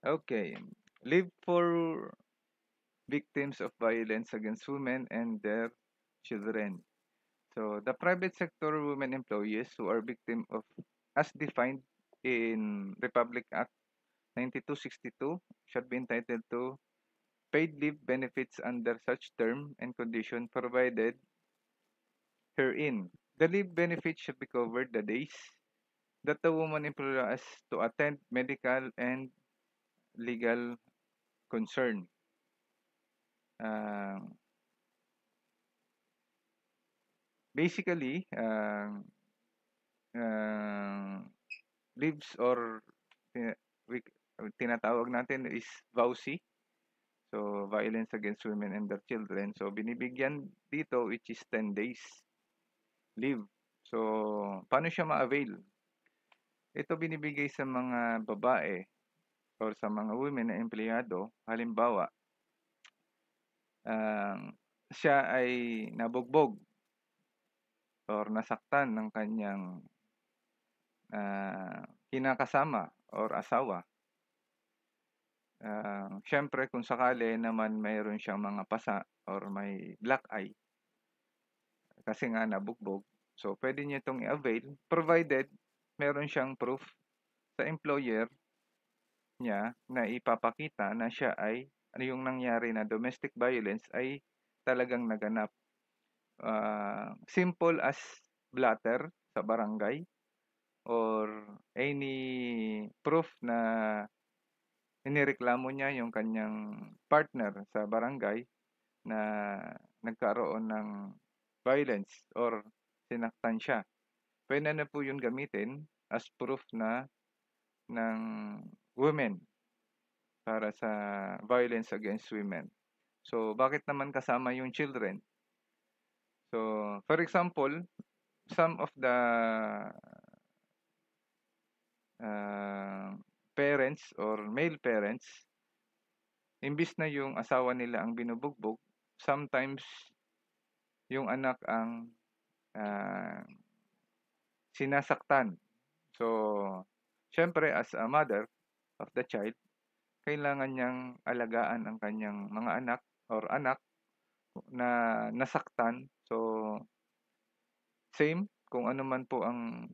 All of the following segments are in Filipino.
Okay, live for victims of violence against women and their children. So the private sector women employees who are victim of as defined in Republic Act 9262 should be entitled to paid leave benefits under such term and condition provided herein. The leave benefit should be covered the days that the woman employee has to attend medical and legal concern. Uh, basically, uh, ah, uh, ah, lives or tinatawag natin is VAUSI. So, violence against women and their children. So, binibigyan dito which is 10 days leave. So, paano siya ma-avail? Ito binibigay sa mga babae or sa mga women na empleyado, halimbawa, um, siya ay nabugbog or nasaktan ng kanyang uh, kinakasama or asawa. Uh, um, Siyempre, kung sakali naman mayroon siyang mga pasa or may black eye, kasi nga nabugbog, so pwede niya itong i-avail provided meron siyang proof sa employer niya na ipapakita na siya ay ano yung nangyari na domestic violence ay talagang naganap. Uh, simple as blatter sa barangay or any proof na inireklamo niya yung kanyang partner sa barangay na nagkaroon ng violence or sinaktan siya. Pwede na po yun gamitin as proof na ng women para sa violence against women. So, bakit naman kasama yung children? So, for example, some of the uh, parents or male parents, imbis na yung asawa nila ang binubugbog, sometimes yung anak ang uh, sinasaktan. So, syempre as a mother, of the child, kailangan niyang alagaan ang kanyang mga anak or anak na nasaktan. So, same kung ano man po ang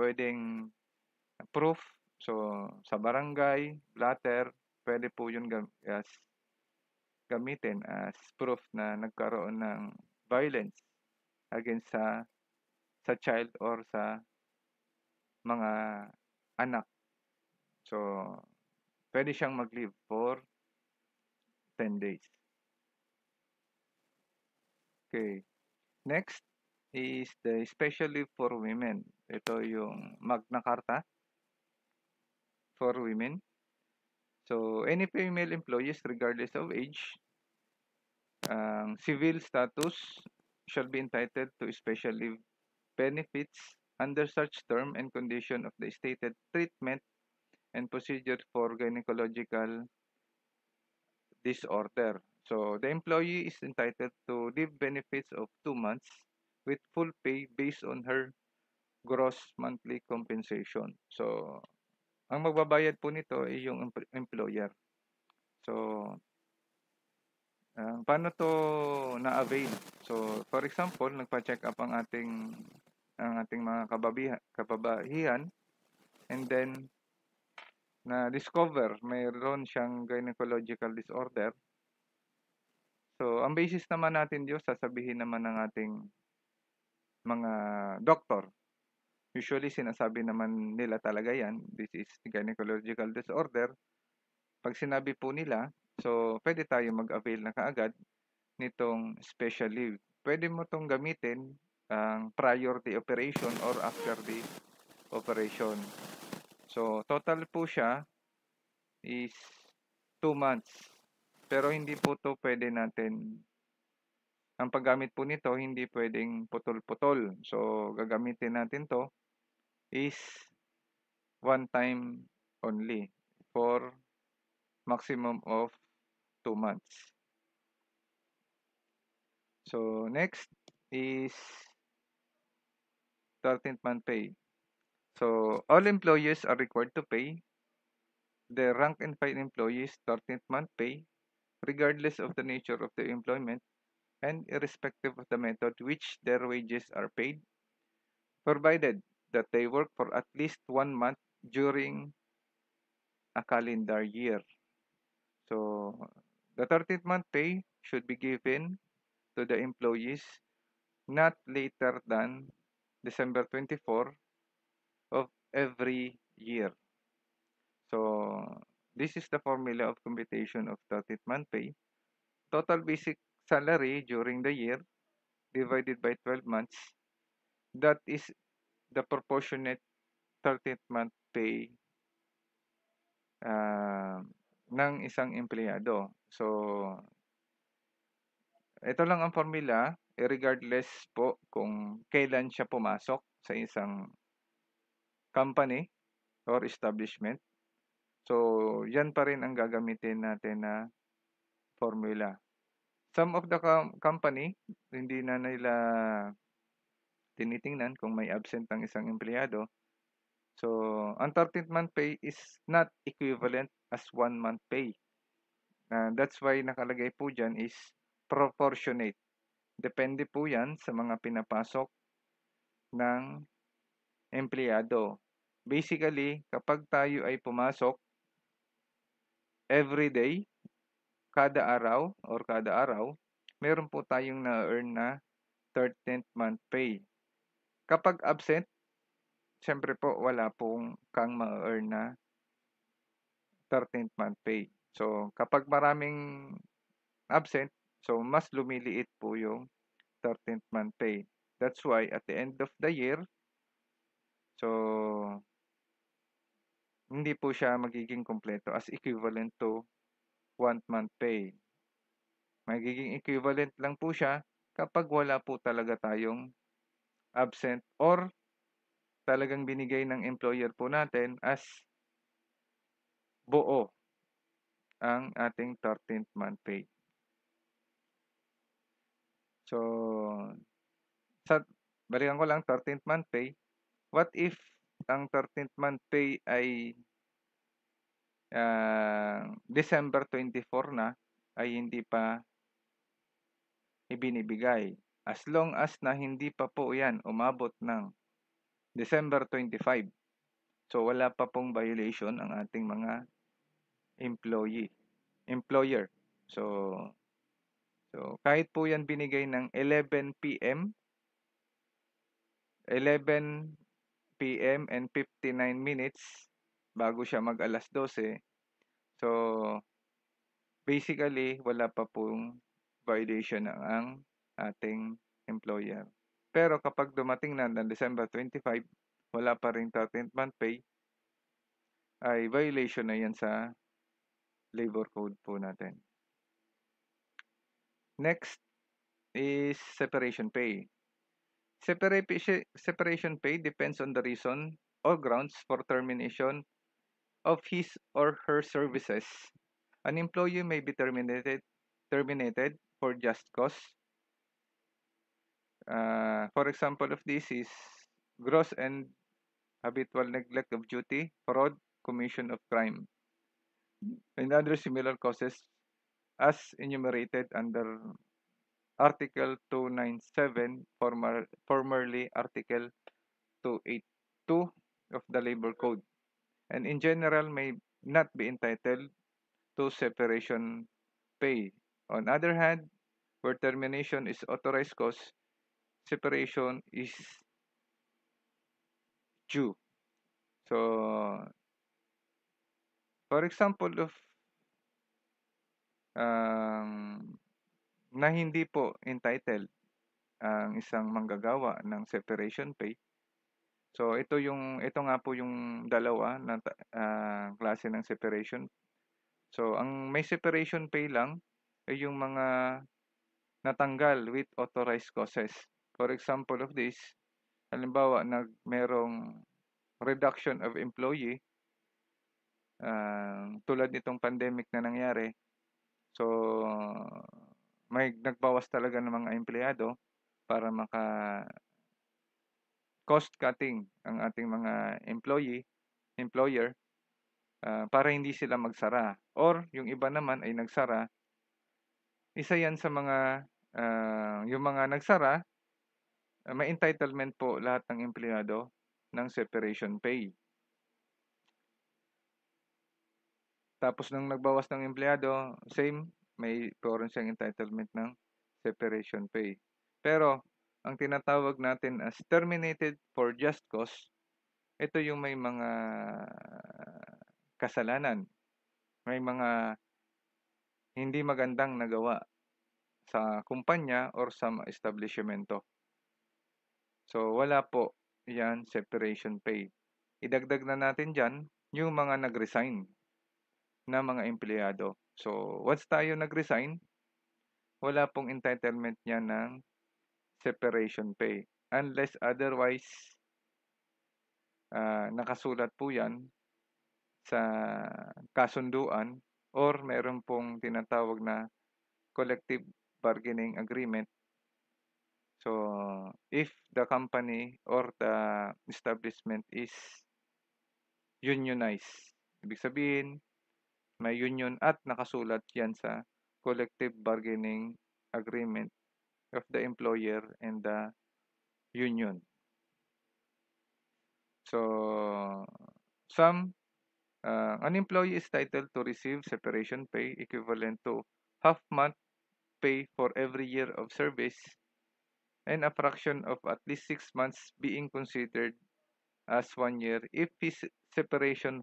pwedeng proof. So, sa barangay, blatter, pwede po yun gam- as, gamitin as proof na nagkaroon ng violence against sa sa child or sa mga anak So, pwede siyang mag-leave for 10 days. Okay. Next is the special leave for women. Ito yung Magna Carta for women. So, any female employees regardless of age, um, civil status shall be entitled to special leave benefits under such term and condition of the stated treatment and procedures for gynecological disorder. So, the employee is entitled to leave benefits of 2 months with full pay based on her gross monthly compensation. So, ang magbabayad po nito ay yung employer. So, uh, paano to na-avail? So, for example, nagpa-check up ang ating ang ating mga kababihan, kababahihan and then na discover mayroon siyang gynecological disorder. So, ang basis naman natin Diyos, sasabihin naman ng ating mga doktor. Usually, sinasabi naman nila talaga yan, this is gynecological disorder. Pag sinabi po nila, so, pwede tayo mag-avail na kaagad nitong special leave. Pwede mo itong gamitin ang uh, prior the operation or after the operation. So, total po siya is 2 months. Pero hindi po to pwede natin ang paggamit po nito hindi pwedeng putol-putol. So, gagamitin natin to is one time only for maximum of 2 months. So, next is 13th month pay. So all employees are required to pay the rank and file employees 13th month pay regardless of the nature of their employment and irrespective of the method which their wages are paid, provided that they work for at least one month during a calendar year. So the 13th month pay should be given to the employees not later than December 24 every year. So, this is the formula of computation of the month pay. Total basic salary during the year divided by 12 months. That is the proportionate 13th month pay uh, ng isang empleyado. So, ito lang ang formula eh, regardless po kung kailan siya pumasok sa isang company or establishment. So, yan pa rin ang gagamitin natin na formula. Some of the com company, hindi na nila tinitingnan kung may absent ang isang empleyado. So, ang 13th month pay is not equivalent as 1 month pay. Uh, that's why nakalagay po dyan is proportionate. Depende po yan sa mga pinapasok ng empleyado. Basically, kapag tayo ay pumasok every day, kada araw or kada araw, meron po tayong na-earn na 13th month pay. Kapag absent, syempre po wala pong kang ma-earn na 13th month pay. So, kapag maraming absent, so mas lumiliit po yung 13th month pay. That's why at the end of the year, So, hindi po siya magiging kompleto as equivalent to one month pay. Magiging equivalent lang po siya kapag wala po talaga tayong absent or talagang binigay ng employer po natin as buo ang ating 13th month pay. So, sa, balikan ko lang, 13th month pay, What if ang 13th month pay ay uh, December 24 na ay hindi pa ibinibigay. As long as na hindi pa po yan umabot ng December 25. So wala pa pong violation ang ating mga employee, employer. So so kahit po yan binigay ng 11 PM 11 p.m. and 59 minutes bago siya mag alas 12. So, basically, wala pa pong violation ang ating employer. Pero kapag dumating na ng December 25, wala pa rin 13th month pay, ay violation na yan sa labor code po natin. Next is separation pay. Separation pay depends on the reason or grounds for termination of his or her services. An employee may be terminated terminated for just cause. Uh, for example of this is gross and habitual neglect of duty, fraud, commission of crime, and other similar causes as enumerated under Article 297, former, formerly Article 282 of the Labor Code, and in general may not be entitled to separation pay. On other hand, where termination is authorized cause, separation is due. So, for example of um, na hindi po entitled ang isang manggagawa ng separation pay. So ito yung ito nga po yung dalawa na uh, klase ng separation. So ang may separation pay lang ay yung mga natanggal with authorized causes. For example of this, halimbawa nag merong reduction of employee uh, tulad nitong pandemic na nangyari. So may nagbawas talaga ng mga empleyado para maka cost cutting ang ating mga employee, employer uh, para hindi sila magsara or yung iba naman ay nagsara. Isa 'yan sa mga uh, yung mga nagsara uh, may entitlement po lahat ng empleyado ng separation pay. Tapos nang nagbawas ng empleyado, same may meron siyang entitlement ng separation pay. Pero, ang tinatawag natin as terminated for just cause, ito yung may mga kasalanan, may mga hindi magandang nagawa sa kumpanya or sa establishmento. So, wala po yan separation pay. Idagdag na natin dyan yung mga nag-resign na mga empleyado. So, once tayo nag-resign, wala pong entitlement niya ng separation pay. Unless otherwise, uh, nakasulat po yan sa kasunduan or meron pong tinatawag na collective bargaining agreement. So, if the company or the establishment is unionized, ibig sabihin, may union at nakasulat yan sa collective bargaining agreement of the employer and the union. So, some uh, an employee is titled to receive separation pay equivalent to half month pay for every year of service and a fraction of at least 6 months being considered as 1 year if his separation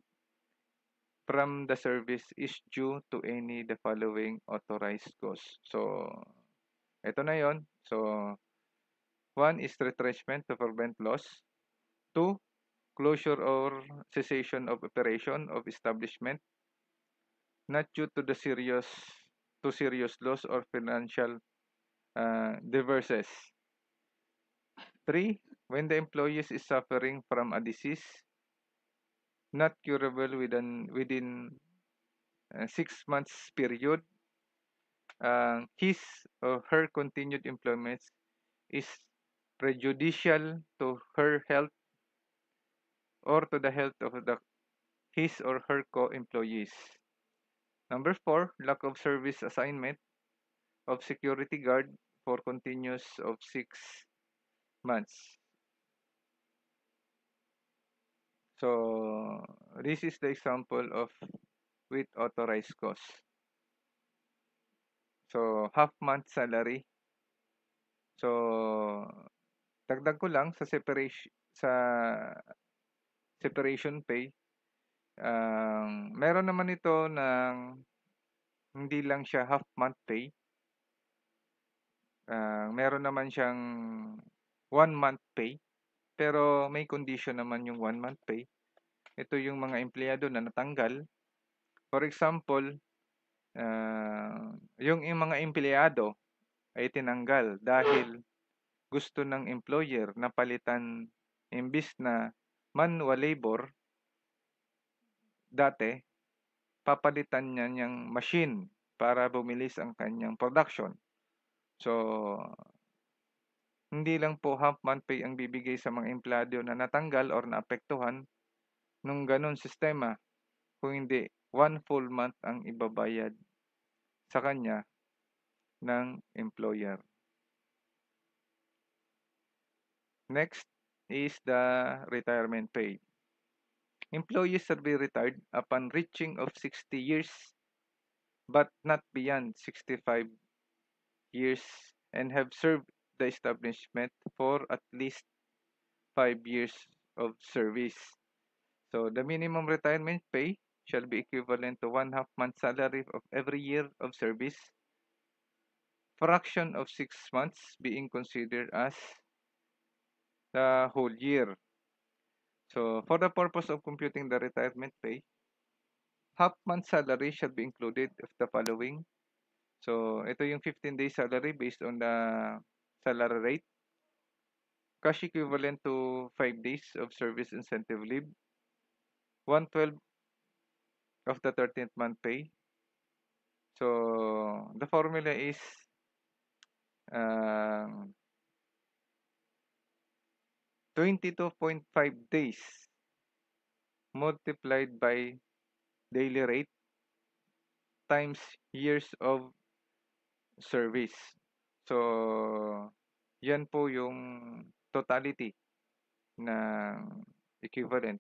from the service is due to any the following authorized cause. So, ito na yon So, one is retrenchment to prevent loss. Two, closure or cessation of operation of establishment not due to the serious to serious loss or financial uh, diverses. Three, when the employees is suffering from a disease not curable within within uh, six months period, uh, his or her continued employment is prejudicial to her health or to the health of the his or her co-employees. Number four, lack of service assignment of security guard for continuous of six months. So, this is the example of with authorized cost. So, half month salary. So, dagdag ko lang sa separation sa separation pay. Um, meron naman ito ng hindi lang siya half month pay. Uh, meron naman siyang one month pay. Pero may condition naman yung one month pay. Ito yung mga empleyado na natanggal. For example, uh, yung, yung mga empleyado ay tinanggal dahil gusto ng employer na palitan imbis na manual labor dati, papalitan niya niyang machine para bumilis ang kanyang production. So, hindi lang po half month pay ang bibigay sa mga empleyado na natanggal or naapektuhan nung ganun sistema, kung hindi one full month ang ibabayad sa kanya ng employer. Next is the retirement pay. Employees shall be retired upon reaching of 60 years but not beyond 65 years and have served the establishment for at least 5 years of service. So the minimum retirement pay shall be equivalent to one half month salary of every year of service. Fraction of 6 months being considered as the whole year. So for the purpose of computing the retirement pay, half month salary shall be included of the following. So ito yung 15 day salary based on the salary rate, cash equivalent to 5 days of service incentive leave, 112 of the 13th month pay. So the formula is 22.5 um, days multiplied by daily rate times years of service. So, yan po yung totality ng equivalent.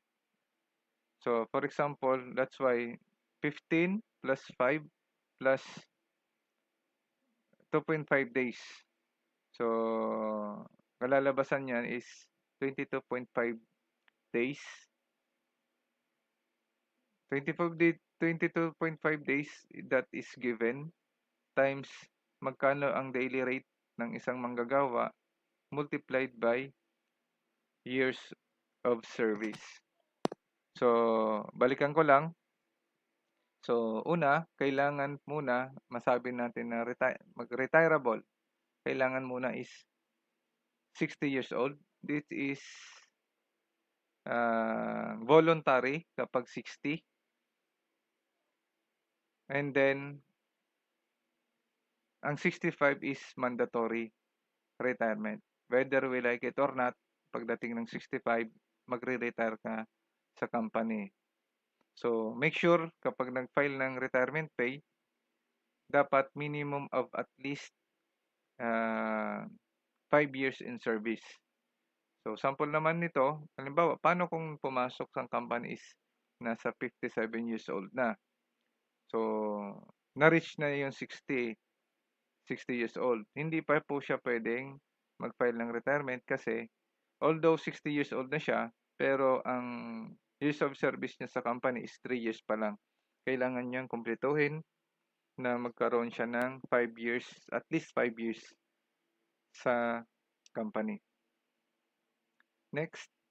So, for example, that's why 15 plus 5 plus 2.5 days. So, kalalabasan niyan is 22.5 days. 25 day, 22.5 days that is given times magkano ang daily rate ng isang manggagawa multiplied by years of service. So, balikan ko lang. So, una, kailangan muna masabi natin na reti mag-retirable. Kailangan muna is 60 years old. This is uh, voluntary kapag 60. And then, ang 65 is mandatory retirement. Whether we like it or not, pagdating ng 65, magre-retire ka sa company. So, make sure kapag nag-file ng retirement pay, dapat minimum of at least uh, ah, 5 years in service. So, sample naman nito, halimbawa, paano kung pumasok sa company is nasa 57 years old na? So, na-reach na yung 60 60 years old. Hindi pa po siya pwedeng mag-file ng retirement kasi although 60 years old na siya, pero ang years of service niya sa company is 3 years pa lang. Kailangan niyang kumpletuhin na magkaroon siya ng 5 years, at least 5 years sa company. Next,